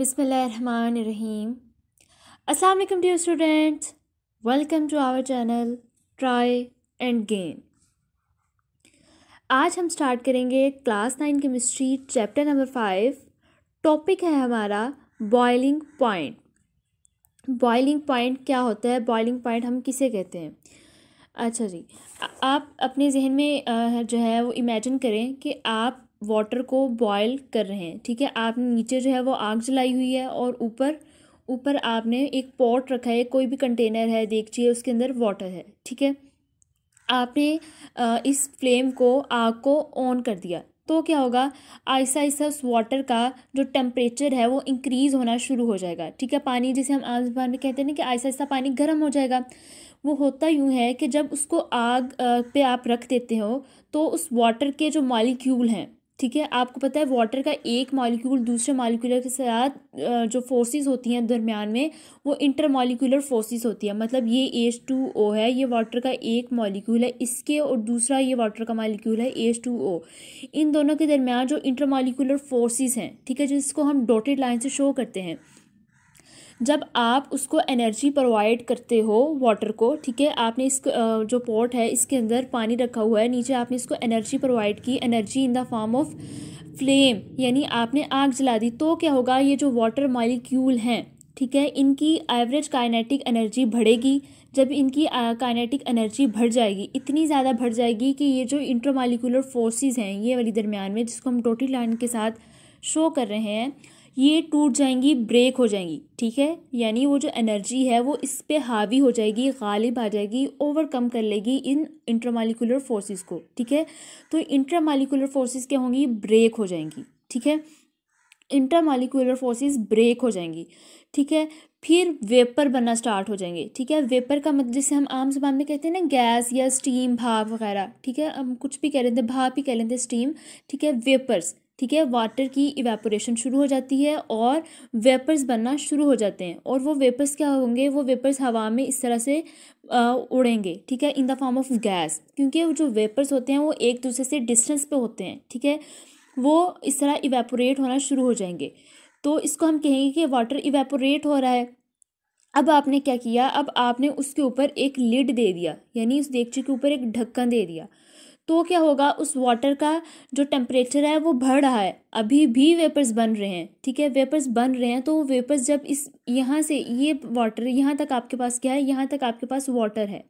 बिसमीम अस्सलाम dear students welcome to our channel try and gain आज हम स्टार्ट करेंगे class nine chemistry chapter number five topic है हमारा बॉइलिंग पॉइंट बॉइलिंग पॉइंट क्या होता है बॉइलिंग पॉइंट हम किसे कहते हैं अच्छा जी आप अपने जहन में जो है वो इमेजिन करें कि आप वाटर को बॉयल कर रहे हैं ठीक है आपने नीचे जो है वो आग जलाई हुई है और ऊपर ऊपर आपने एक पॉट रखा है कोई भी कंटेनर है देखिए उसके अंदर वाटर है ठीक है आपने इस फ्लेम को आग को ऑन कर दिया तो क्या होगा आहिस्ता आहिस्ता उस वाटर का जो टेम्परेचर है वो इंक्रीज़ होना शुरू हो जाएगा ठीक है पानी जिसे हम आम जबान में कहते हैं ना कि आहिस्ता आहिस्ता पानी गर्म हो जाएगा वो होता यूँ है कि जब उसको आग पे आप रख देते हो तो उस वाटर के जो मालिक्यूल हैं ठीक है आपको पता है वाटर का एक मॉलिक्यूल दूसरे मॉलिक्यूलर के साथ जो फोर्सेस होती हैं दरमियान में वो इंटर मॉलिक्यूलर फोर्सेस होती है मतलब ये एच टू ओ है ये वाटर का एक मॉलिक्यूल है इसके और दूसरा ये वाटर का मॉलिक्यूल है एच टू ओ इन दोनों के दरमियान जो इंटर मॉलिक्यूलर फोर्सेस हैं ठीक है जिसको हम डोटेड लाइन से शो करते हैं जब आप उसको एनर्जी प्रोवाइड करते हो वाटर को ठीक है आपने इस जो पॉट है इसके अंदर पानी रखा हुआ है नीचे आपने इसको एनर्जी प्रोवाइड की energy in the form of flame यानी आपने आग जला दी तो क्या होगा ये जो वाटर मालिक्यूल हैं ठीक है इनकी एवरेज काइनेटिक एनर्जी बढ़ेगी जब इनकी काइनेटिक एनर्जी बढ़ जाएगी इतनी ज़्यादा बढ़ जाएगी कि ये जो इंट्रामालिकुलर फोर्सेस हैं ये वाली दरमियान में जिसको हम डोटी लाइन के साथ शो कर रहे हैं ये टूट जाएंगी ब्रेक हो जाएंगी ठीक है यानी वो जो एनर्जी है वो इस पर हावी हो जाएगी गालिब आ जाएगी ओवरकम कर लेगी इन इंट्रामालिकुलर फोर्सेस को ठीक है तो इंट्रामालिकुलर फोर्सेस क्या होंगी ब्रेक हो जाएंगी ठीक है इंट्रामालिकुलर फोर्सेस ब्रेक हो जाएंगी ठीक है फिर वेपर बनना स्टार्ट हो जाएंगे ठीक है वेपर का मतलब जिसे हम आम जबान में कहते हैं ना गैस या स्टीम भाप वगैरह ठीक है हम कुछ भी कह लेते हैं भाप ही कह लेते हैं स्टीम ठीक है वेपर्स ठीक है वाटर की इवेपोरेशन शुरू हो जाती है और वेपर्स बनना शुरू हो जाते हैं और वो वेपर्स क्या होंगे वो वेपर्स हवा में इस तरह से उड़ेंगे ठीक है in the form of gas क्योंकि जो वेपर्स होते हैं वो एक दूसरे से डिस्टेंस पे होते हैं ठीक है वो इस तरह इवेपोरेट होना शुरू हो जाएंगे तो इसको हम कहेंगे कि वाटर इवेपोरेट हो रहा है अब आपने क्या किया अब आपने उसके ऊपर एक लिड दे दिया यानी उस देगची के ऊपर एक ढक्कन दे दिया तो क्या होगा उस वाटर का जो टेम्परेचर है वो बढ़ रहा है अभी भी वेपर्स बन रहे हैं ठीक है वेपर्स बन रहे हैं तो वेपर्स जब इस यहाँ से ये वाटर यहाँ तक आपके पास क्या है यहाँ तक आपके पास वाटर है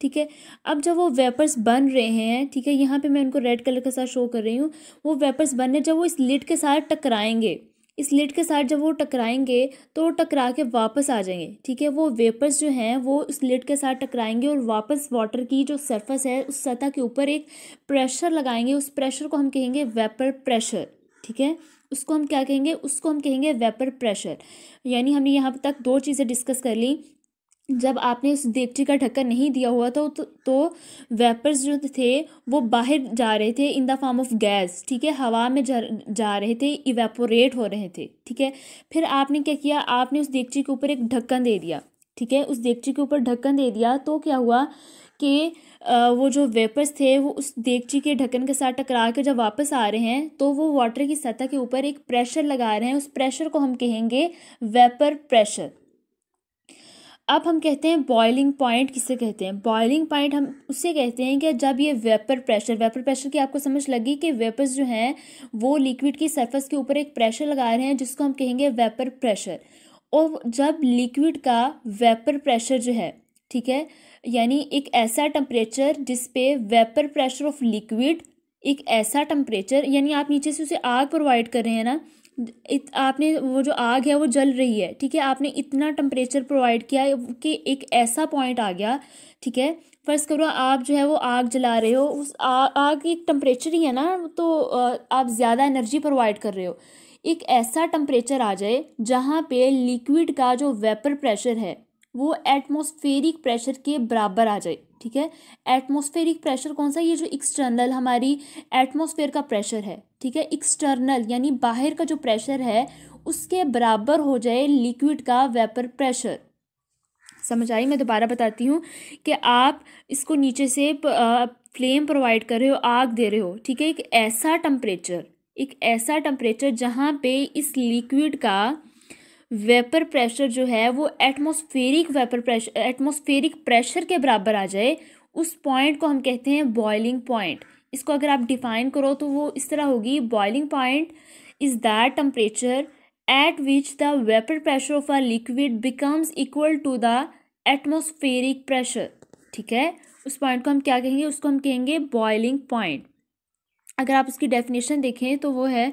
ठीक है अब जब वो वेपर्स बन रहे हैं ठीक है यहाँ पे मैं उनको रेड कलर के साथ शो कर रही हूँ वो वेपर्स बन रहे जब वो इस लिड के साथ टकराएंगे इस लिड के साथ जब वो टकराएंगे तो वो टकरा के वापस आ जाएंगे ठीक है वो वेपर्स जो हैं वो इस लिड के साथ टकराएंगे और वापस वाटर की जो सरफेस है उस सतह के ऊपर एक प्रेशर लगाएंगे उस प्रेशर को हम कहेंगे वेपर प्रेशर ठीक है उसको हम क्या कहेंगे उसको हम कहेंगे वेपर प्रेशर यानी हमने यहाँ तक दो चीज़ें डिस्कस कर ली जब आपने उस देवटी का ढक्कन नहीं दिया हुआ तो तो, तो वेपर्स जो थे वो बाहर जा रहे थे in the form of gas ठीक है हवा में जा जा रहे थे इवेपोरेट हो रहे थे ठीक है फिर आपने क्या किया आपने उस देवची के ऊपर एक ढक्कन दे दिया ठीक है उस देवची के ऊपर ढक्कन दे दिया तो क्या हुआ कि वो जो वेपर्स थे वो उस देगची के ढक्कन के साथ टकरा कर जब वापस आ रहे हैं तो वो वाटर की सतह के ऊपर एक प्रेशर लगा रहे हैं उस प्रेशर को हम कहेंगे वेपर प्रेशर अब हम कहते हैं बॉइलिंग पॉइंट किसे कहते हैं बॉइलिंग पॉइंट हम उसे कहते हैं कि जब ये वेपर प्रेशर वेपर प्रेशर की आपको समझ लगी कि वेपर्स जो हैं वो लिक्विड की सरफेस के ऊपर एक प्रेशर लगा रहे हैं जिसको हम कहेंगे वेपर प्रेशर और जब लिक्विड का वेपर प्रेशर जो है ठीक है यानी एक ऐसा टम्परेचर जिसपे वेपर प्रेशर ऑफ लिक्विड एक ऐसा टम्परेचर यानी आप नीचे से उसे आग प्रोवाइड कर रहे हैं ना इत, आपने वो जो आग है वो जल रही है ठीक है आपने इतना टेम्परेचर प्रोवाइड किया कि एक ऐसा पॉइंट आ गया ठीक है फर्ज करो आप जो है वो आग जला रहे हो उस आ, आग एक टेम्परेचर ही है ना तो आप ज़्यादा एनर्जी प्रोवाइड कर रहे हो एक ऐसा टेम्परेचर आ जाए जहाँ पे लिक्विड का जो वेपर प्रेशर है वो एटमॉस्फेरिक प्रेशर के बराबर आ जाए ठीक है एटमॉस्फेरिक प्रेशर कौन सा ये जो एक्सटर्नल हमारी एटमॉस्फेयर का प्रेशर है ठीक है एक्सटर्नल यानी बाहर का जो प्रेशर है उसके बराबर हो जाए लिक्विड का वेपर प्रेशर समझ आई मैं दोबारा बताती हूँ कि आप इसको नीचे से फ्लेम प्रोवाइड कर रहे हो आग दे रहे हो ठीक है एक ऐसा टम्परेचर एक ऐसा टम्परेचर जहाँ पे इस लिक्विड का वेपर प्रेशर जो है वो atmospheric vapour pressure atmospheric pressure के बराबर आ जाए उस पॉइंट को हम कहते हैं बॉइलिंग पॉइंट इसको अगर आप डिफाइन करो तो वो इस तरह होगी boiling point is that temperature at which the vapour pressure of our liquid becomes equal to the atmospheric pressure ठीक है उस पॉइंट को हम क्या कहेंगे उसको हम कहेंगे बॉइलिंग पॉइंट अगर आप उसकी डेफिनेशन देखें तो वो है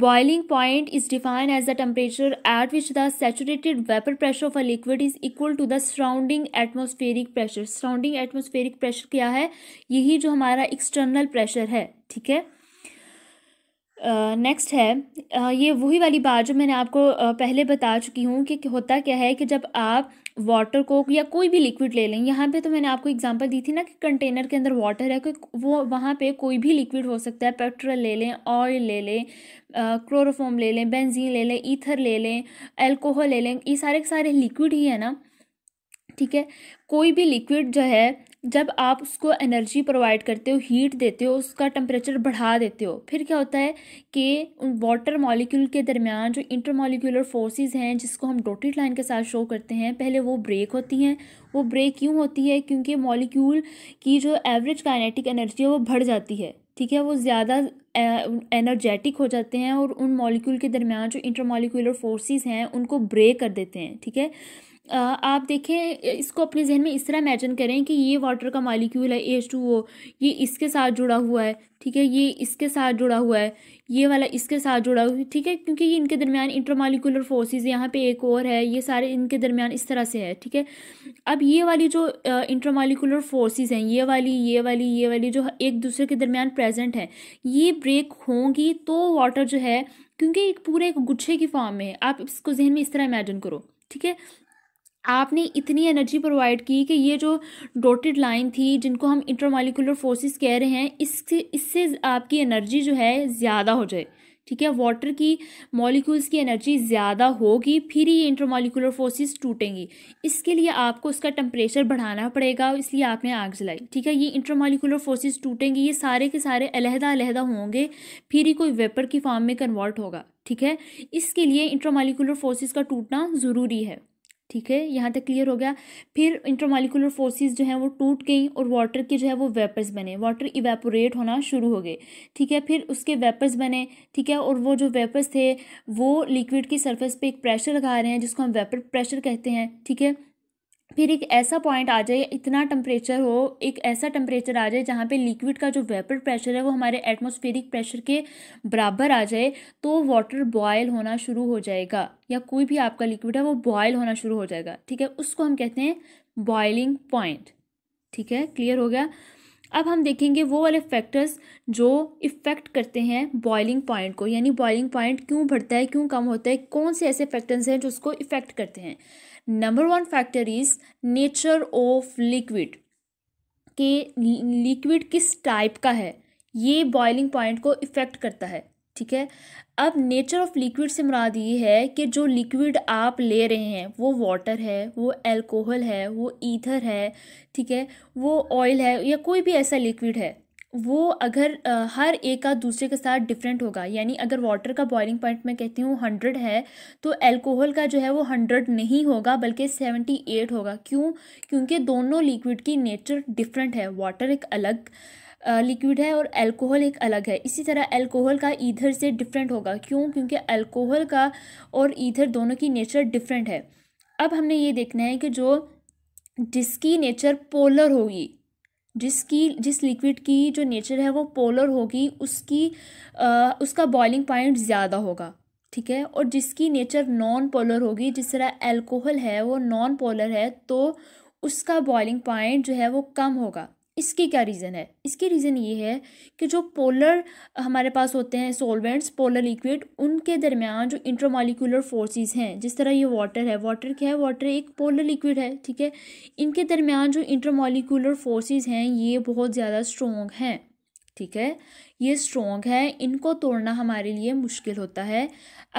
Boiling point is defined as the temperature at which the saturated vapor pressure of a liquid is equal to the surrounding atmospheric pressure. Surrounding atmospheric pressure क्या है यही जो हमारा external pressure है ठीक है नेक्स्ट uh, है uh, ये वही वाली बात जो मैंने आपको uh, पहले बता चुकी हूँ कि होता क्या है कि जब आप वाटर कोक या कोई भी लिक्विड ले लें यहाँ पे तो मैंने आपको एग्जांपल दी थी ना कि कंटेनर के अंदर वाटर है कोई वो वहाँ पे कोई भी लिक्विड हो सकता है पेट्रोल ले लें ऑयल ले लें क्लोरोफॉम ले लें बेंजीन ले लें ईथर ले लें एल्कोहल ले लें ये सारे के सारे लिक्विड ही है ना ठीक है कोई भी लिक्विड जो है जब आप उसको एनर्जी प्रोवाइड करते हो हीट देते हो उसका टेम्परेचर बढ़ा देते हो फिर क्या होता है कि वाटर मॉलिक्यूल के दरमियान जो इंटर मॉलिक्यूलर फोर्सेस हैं जिसको हम डोटेड लाइन के साथ शो करते हैं पहले वो ब्रेक होती हैं वो ब्रेक क्यों होती है क्योंकि मॉलिक्यूल की जो एवरेज काइनेटिक एनर्जी है वो बढ़ जाती है ठीक है वो ज़्यादा एनर्जेटिक हो जाते हैं और उन मॉलिक्यूल के दरमियान जो इंटर मॉलिक्यूलर फोर्सेस हैं उनको ब्रेक कर देते हैं ठीक है आप देखें इसको अपने जहन में इस तरह इमेजन करें कि ये वाटर का मालिक्यूल है एच टू ओ ये इसके साथ जुड़ा हुआ है ठीक है ये इसके साथ जुड़ा हुआ है ये वाला इसके साथ जुड़ा हुआ है ठीक है क्योंकि ये इनके दरमियान इंटरमालिकुलर फोर्सेस यहाँ पे एक और है ये सारे इनके दरमियान इस तरह से है ठीक है अब ये वाली जो इंटरमालिकुलर फोर्सेस हैं ये वाली ये वाली ये वाली जो एक दूसरे के दरमियान प्रेजेंट है ये ब्रेक होंगी तो वाटर जो है क्योंकि एक पूरे एक गुच्छे की फॉर्म में है आप इसको जहन में इस तरह इमेजिन करो ठीक है आपने इतनी एनर्जी प्रोवाइड की कि ये जो डॉटेड लाइन थी जिनको हम इंटरमालिकुलर फोर्सेस कह रहे हैं इससे इससे आपकी एनर्जी जो है ज़्यादा हो जाए ठीक है वाटर की मॉलिक्यूल्स की एनर्जी ज़्यादा होगी फिर ही ये इंटरमॉलिकुलर फोर्सेस टूटेंगी इसके लिए आपको उसका टम्परेचर बढ़ाना पड़ेगा इसलिए आपने आग जलाई ठीक है ये इंटरमॉलिकुलर फोर्सेस टूटेंगी ये सारे के सारे अलहदा अलहदा होंगे फिर ही कोई वेपर की फॉर्म में कन्वर्ट होगा ठीक है इसके लिए इंटरमॉलिकुलर फोर्सेस का टूटना ज़रूरी है ठीक है यहाँ तक क्लियर हो गया फिर इंटरमालिकुलर फोर्सेस जो हैं वो टूट गई और वाटर के जो है वो वेपर्स बने वाटर इवेपोरेट होना शुरू हो गए ठीक है फिर उसके वेपर्स बने ठीक है और वो जो वेपर्स थे वो लिक्विड की सरफेस पे एक प्रेशर लगा रहे हैं जिसको हम वेपर प्रेशर कहते हैं ठीक है फिर एक ऐसा पॉइंट आ जाए इतना टम्परेचर हो एक ऐसा टेम्परेचर आ जाए जहाँ पे लिक्विड का जो वेपर प्रेशर है वो हमारे एटमॉस्फेरिक प्रेशर के बराबर आ जाए तो वाटर बॉयल होना शुरू हो जाएगा या कोई भी आपका लिक्विड है वो बॉयल होना शुरू हो जाएगा ठीक है उसको हम कहते हैं बॉयलिंग पॉइंट ठीक है क्लियर हो गया अब हम देखेंगे वो वाले फैक्टर्स जो इफ़ेक्ट करते हैं बॉइलिंग पॉइंट को यानी बॉइलिंग पॉइंट क्यों बढ़ता है क्यों कम होता है कौन से ऐसे फैक्टर्स हैं जो उसको इफ़ेक्ट करते हैं number one factor is nature of liquid के लिक्विड किस टाइप का है ये बॉइलिंग पॉइंट को इफ़ेक्ट करता है ठीक है अब नेचर ऑफ लिक्विड से मुराद ये है कि जो लिक्विड आप ले रहे हैं वो वाटर है वो एल्कोहल है वो ईथर है ठीक है वो ऑयल है या कोई भी ऐसा लिक्विड है वो अगर हर एक का दूसरे के साथ डिफरेंट होगा यानी अगर वाटर का बॉइलिंग पॉइंट मैं कहती हूँ हंड्रेड है तो अल्कोहल का जो है वो हंड्रेड नहीं होगा बल्कि सेवेंटी एट होगा क्यों क्योंकि दोनों लिक्विड की नेचर डिफरेंट है वाटर एक अलग लिक्विड है और अल्कोहल एक अलग है इसी तरह अल्कोहल का ईधर से डिफरेंट होगा क्यों क्योंकि अल्कोहल का और ईधर दोनों की नेचर डिफरेंट है अब हमने ये देखना है कि जो जिसकी नेचर पोलर होगी जिसकी जिस लिक्विड की जो नेचर है वो पोलर होगी उसकी आ, उसका बॉइलिंग पॉइंट ज़्यादा होगा ठीक है और जिसकी नेचर नॉन पोलर होगी जिस तरह एल्कोहल है वो नॉन पोलर है तो उसका बॉइलिंग पॉइंट जो है वो कम होगा इसके क्या रीज़न है इसके रीज़न ये है कि जो पोलर हमारे पास होते हैं सोलवेंट्स पोलर लिक्विड उनके दरमियान जो इंट्रोमालिकुलर फोर्सेस हैं जिस तरह ये वाटर है वाटर क्या है वाटर एक पोलर लिक्विड है ठीक है इनके दरमियान जो इंट्रोमालिकुलर फोर्सेस हैं ये बहुत ज़्यादा स्ट्रॉन्ग हैं ठीक है ये स्ट्रॉन्ग है इनको तोड़ना हमारे लिए मुश्किल होता है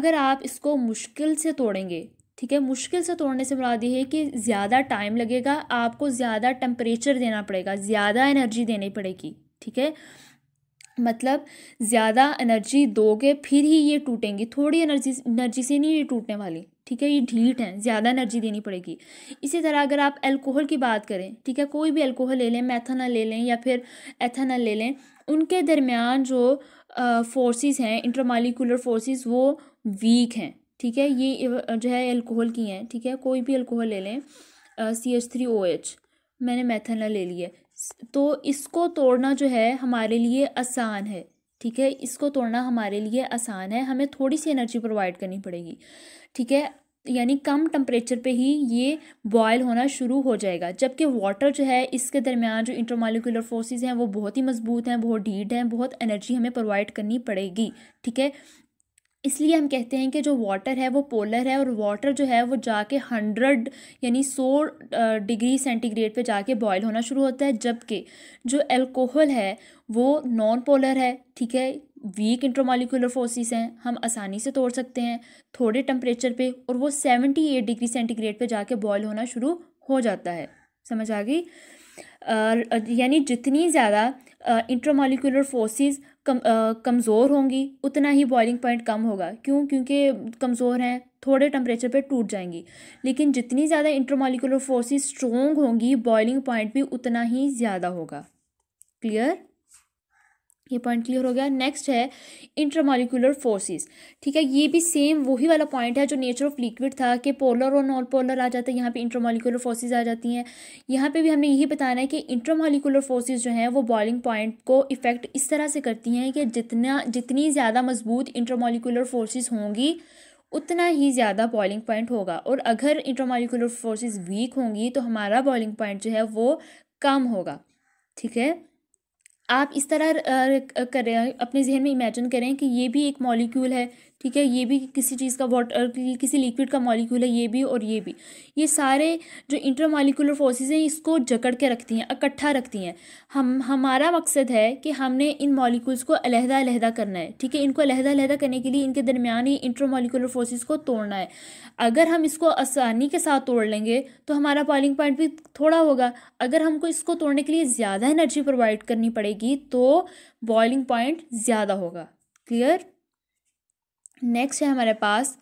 अगर आप इसको मुश्किल से तोड़ेंगे ठीक है मुश्किल से तोड़ने से मुराद ये है कि ज़्यादा टाइम लगेगा आपको ज़्यादा टेम्परेचर देना पड़ेगा ज़्यादा एनर्जी देनी पड़ेगी ठीक है मतलब ज़्यादा एनर्जी दोगे फिर ही ये टूटेंगी थोड़ी एनर्जी एनर्जी से नहीं ये टूटने वाली ठीक है ये ढीठ है ज़्यादा एनर्जी देनी पड़ेगी इसी तरह अगर आप अल्कोहल की बात करें ठीक है कोई भी अल्कोहल ले लें मैथनल ले लें या फिर एथनल ले लें उनके दरमियान जो फोर्सेस हैं इंटरमालिकुलर फोर्सेस वो वीक हैं ठीक है ये जो है अल्कोहल की हैं ठीक है कोई भी अल्कोहल ले लें C H three O H मैंने मैथनल ले लिया तो इसको तोड़ना जो है हमारे लिए आसान है ठीक है इसको तोड़ना हमारे लिए आसान है हमें थोड़ी सी एनर्जी प्रोवाइड करनी पड़ेगी ठीक है यानी कम टम्परेचर पे ही ये बॉयल होना शुरू हो जाएगा जबकि वाटर जो है इसके दरमियान जो इंटरमालिकुलर फोर्सेस हैं वो बहुत ही मजबूत हैं बहुत डीड हैं बहुत एनर्जी हमें प्रोवाइड करनी पड़ेगी ठीक है इसलिए हम कहते हैं कि जो वाटर है वो पोलर है और वाटर जो है वो जाके हंड्रेड यानी सौ डिग्री सेंटीग्रेड पे जाके बॉयल होना शुरू होता है जबकि जो अल्कोहल है वो नॉन पोलर है ठीक है वीक इंट्रोमोलिकुलर फोर्सेस हैं हम आसानी से तोड़ सकते हैं थोड़े टेम्परेचर पे और वो सेवेंटी एट डिग्री सेंटीग्रेड पे जाके बॉयल होना शुरू हो जाता है समझ आ गई यानी जितनी ज़्यादा इंट्रोमोलिकुलर फोर्सेस कम कमज़ोर होंगी उतना ही बॉइलिंग पॉइंट कम होगा क्यों क्योंकि कमज़ोर हैं थोड़े टेम्परेचर पे टूट जाएंगी लेकिन जितनी ज़्यादा इंटरमोलिकुलर फोर्सेस स्ट्रोंग होंगी बॉइलिंग पॉइंट भी उतना ही ज़्यादा होगा क्लियर ये पॉइंट क्लियर हो गया नेक्स्ट है इंटरमोलिकुलर फोर्सेस ठीक है ये भी सेम वही वाला पॉइंट है जो नेचर ऑफ लिक्विड था कि पोलर और नॉन पोलर आ जाता है यहाँ पे इंटरमोलिकुलर फोर्सेस आ जाती हैं यहाँ पे भी हमने यही बताना है कि इंटरमोलिकुलर फोर्सेस जो हैं वो बॉइलिंग पॉइंट को इफेक्ट इस तरह से करती हैं कि जितना जितनी ज़्यादा मजबूत इंटरमोलिकुलर फोर्सेज होंगी उतना ही ज़्यादा बॉइलिंग पॉइंट होगा और अगर इंटरमोलिकुलर फोर्सेज वीक होंगी तो हमारा बॉइलिंग पॉइंट जो है वो कम होगा ठीक है आप इस तरह कर अपने जहन में इमेजिन करें कि ये भी एक मॉलिक्यूल है ठीक है ये भी किसी चीज़ का वाटर किसी लिक्विड का मॉलिक्यूल है ये भी और ये भी ये सारे जो इंटरमालिकुलर फोर्सेज हैं इसको जकड़ के रखती हैं इकट्ठा रखती हैं हम हमारा मकसद है कि हमने इन मॉलिक्यूल्स को अलहदा अलहदा करना है ठीक है इनको अलहदा अलहदा करने के लिए इनके दरमियान ही इंटरमालिकुलर फोर्सेज को तोड़ना है अगर हम इसको आसानी के साथ तोड़ लेंगे तो हमारा पॉलिंग पॉइंट भी थोड़ा होगा अगर हमको इसको तोड़ने के लिए ज़्यादा एनर्जी प्रोवाइड करनी पड़ेगी तो बॉइलिंग पॉइंट ज़्यादा होगा क्लियर नेक्स्ट है हमारे पास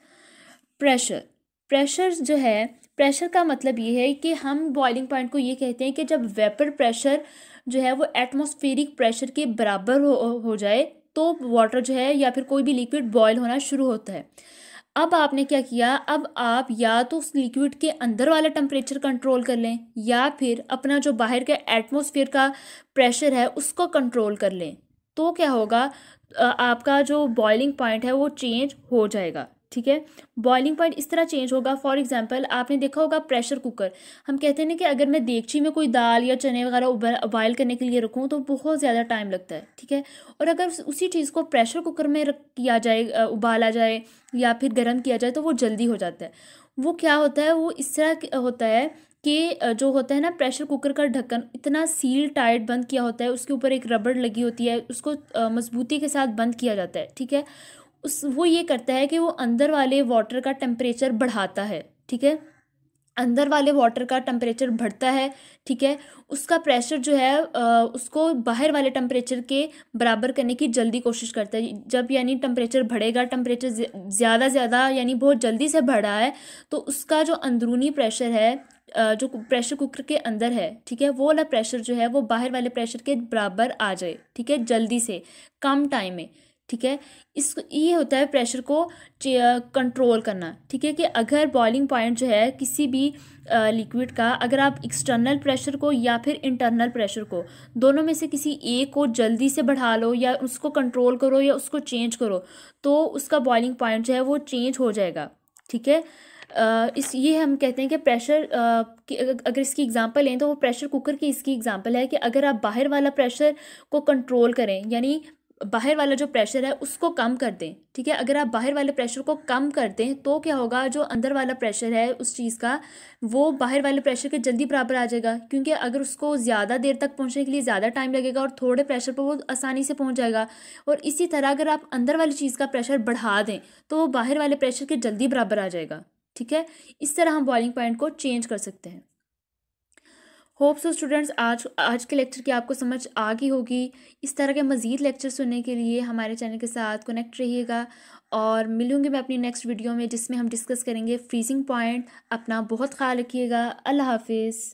प्रेशर प्रेशर जो है प्रेशर का मतलब ये है कि हम बॉइलिंग पॉइंट को ये कहते हैं कि जब वेपर प्रेशर जो है वो एटमॉस्फेरिक प्रेशर के बराबर हो, हो जाए तो वाटर जो है या फिर कोई भी लिक्विड बॉयल होना शुरू होता है अब आपने क्या किया अब आप या तो उस लिक्विड के अंदर वाला टेम्परेचर कंट्रोल कर लें या फिर अपना जो बाहर का एटमॉस्फेयर का प्रेशर है उसको कंट्रोल कर लें तो क्या होगा आपका जो बॉइलिंग पॉइंट है वो चेंज हो जाएगा ठीक है बॉइलिंग पॉइंट इस तरह चेंज होगा फॉर एग्जांपल आपने देखा होगा प्रेशर कुकर हम कहते हैं ना कि अगर मैं देगची में कोई दाल या चने वगैरह बॉयल करने के लिए रखूँ तो बहुत ज़्यादा टाइम लगता है ठीक है और अगर उसी चीज़ को प्रेशर कुकर में रख किया जाए उबाला जाए या फिर गर्म किया जाए तो वो जल्दी हो जाता है वो क्या होता है वो इस तरह होता है के जो होता है ना प्रेशर कुकर का ढक्कन इतना सील टाइट बंद किया होता है उसके ऊपर एक रबड़ लगी होती है उसको मजबूती के साथ बंद किया जाता है ठीक है उस वो ये करता है कि वो अंदर वाले वाटर का टेम्परेचर बढ़ाता है ठीक है अंदर वाले वाटर का टेम्परेचर बढ़ता है ठीक है उसका प्रेशर जो है उसको बाहर वाले टेम्परेचर के बराबर करने की जल्दी कोशिश करता है जब यानी टेम्परेचर बढ़ेगा टेम्परेचर ज़्यादा ज़्यादा यानी बहुत जल्दी से बढ़ा है तो उसका जो अंदरूनी प्रेशर है जो प्रेशर कुकर के अंदर है ठीक है वो वाला प्रेशर जो है वो बाहर वाले प्रेशर के बराबर आ जाए ठीक है जल्दी से कम टाइम में ठीक है इस ये होता है प्रेशर को कंट्रोल करना ठीक है कि अगर बॉइलिंग पॉइंट जो है किसी भी लिक्विड का अगर आप एक्सटर्नल प्रेशर को या फिर इंटरनल प्रेशर को दोनों में से किसी एक को जल्दी से बढ़ा लो या उसको कंट्रोल करो या उसको चेंज करो तो उसका बॉइलिंग पॉइंट जो है वो चेंज हो जाएगा ठीक है इस ये हम कहते हैं कि प्रेशर अगर इसकी एग्ज़ाम्पल लें तो वो प्रेशर कुकर की इसकी एग्ज़ाम्पल है कि अगर आप बाहर वाला प्रेशर को कंट्रोल करें यानी बाहर वाला जो प्रेशर है उसको कम कर दें ठीक है अगर आप बाहर वाले प्रेशर को कम कर दें तो क्या होगा जो अंदर वाला प्रेशर है उस चीज़ का वो बाहर वाले प्रेशर के जल्दी बराबर आ जाएगा क्योंकि अगर उसको ज़्यादा देर तक पहुंचने के लिए ज़्यादा टाइम लगेगा और थोड़े प्रेशर पर वो आसानी से पहुंच जाएगा और इसी तरह अगर आप अंदर वाली चीज़ का प्रेशर बढ़ा दें तो वो बाहर वाले प्रेशर के जल्दी बराबर आ जाएगा ठीक है इस तरह हम बॉइलिंग पॉइंट को चेंज कर सकते हैं होप्स सो स्टूडेंट्स आज आज के लेक्चर की आपको समझ आ गई होगी इस तरह के मज़ीद लेक्चर सुनने के लिए हमारे चैनल के साथ कनेक्ट रहिएगा और मिलूंगी मैं अपनी नेक्स्ट वीडियो में जिसमें हम डिस्कस करेंगे फ्रीजिंग पॉइंट अपना बहुत ख्याल रखिएगा अल्लाह हाफिज़